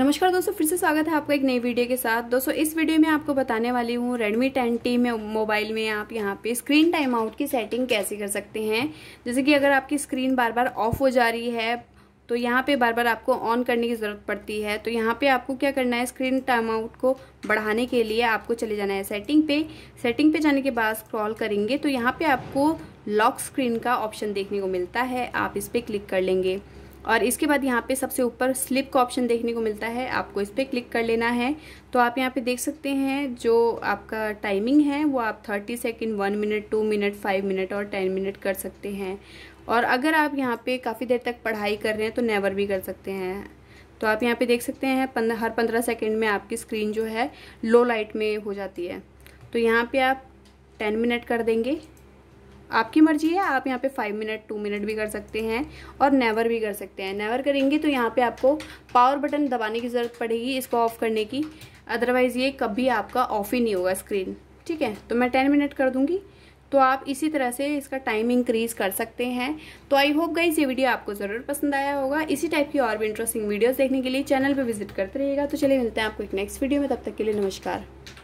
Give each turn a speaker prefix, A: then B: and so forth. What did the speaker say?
A: नमस्कार दोस्तों फिर से स्वागत है आपका एक नई वीडियो के साथ दोस्तों इस वीडियो में आपको बताने वाली हूँ Redmi 10T में मोबाइल में आप यहाँ पे स्क्रीन टाइम आउट की सेटिंग कैसे कर सकते हैं जैसे कि अगर आपकी स्क्रीन बार बार ऑफ हो जा रही है तो यहाँ पे बार बार आपको ऑन करने की ज़रूरत पड़ती है तो यहाँ पे आपको क्या करना है स्क्रीन टाइम आउट को बढ़ाने के लिए आपको चले जाना है सेटिंग पे सेटिंग पे जाने के बाद स्क्रॉल करेंगे तो यहाँ पे आपको लॉक स्क्रीन का ऑप्शन देखने को मिलता है आप इस पर क्लिक कर लेंगे और इसके बाद यहाँ पे सबसे ऊपर स्लिप का ऑप्शन देखने को मिलता है आपको इस पर क्लिक कर लेना है तो आप यहाँ पे देख सकते हैं जो आपका टाइमिंग है वो आप 30 second one minute two minute five minute और टेन मिनट कर सकते हैं और अगर आप यहाँ पे काफ़ी देर तक पढ़ाई कर रहे हैं तो नेवर भी कर सकते हैं तो आप यहाँ पर देख सकते हैं पंद्रह हर पंद्रह सेकेंड में आपकी स्क्रीन जो है लो लाइट में हो जाती है तो यहाँ पर आप टेन मिनट कर देंगे आपकी मर्जी है आप यहाँ पे फाइव मिनट टू मिनट भी कर सकते हैं और नेवर भी कर सकते हैं नेवर करेंगे तो यहाँ पे आपको पावर बटन दबाने की ज़रूरत पड़ेगी इसको ऑफ़ करने की अदरवाइज़ ये कभी आपका ऑफ़ ही नहीं होगा स्क्रीन ठीक है तो मैं टेन मिनट कर दूँगी तो आप इसी तरह से इसका टाइम इंक्रीज़ कर सकते हैं तो आई होप गाइज ये वीडियो आपको ज़रूर पसंद आया होगा इसी टाइप की और भी इंटरेस्टिंग वीडियोज़ देखने के लिए चैनल पर विजिट करते रहिएगा तो चलिए मिलते हैं आपको एक नेक्स्ट वीडियो में तब तक के लिए नमस्कार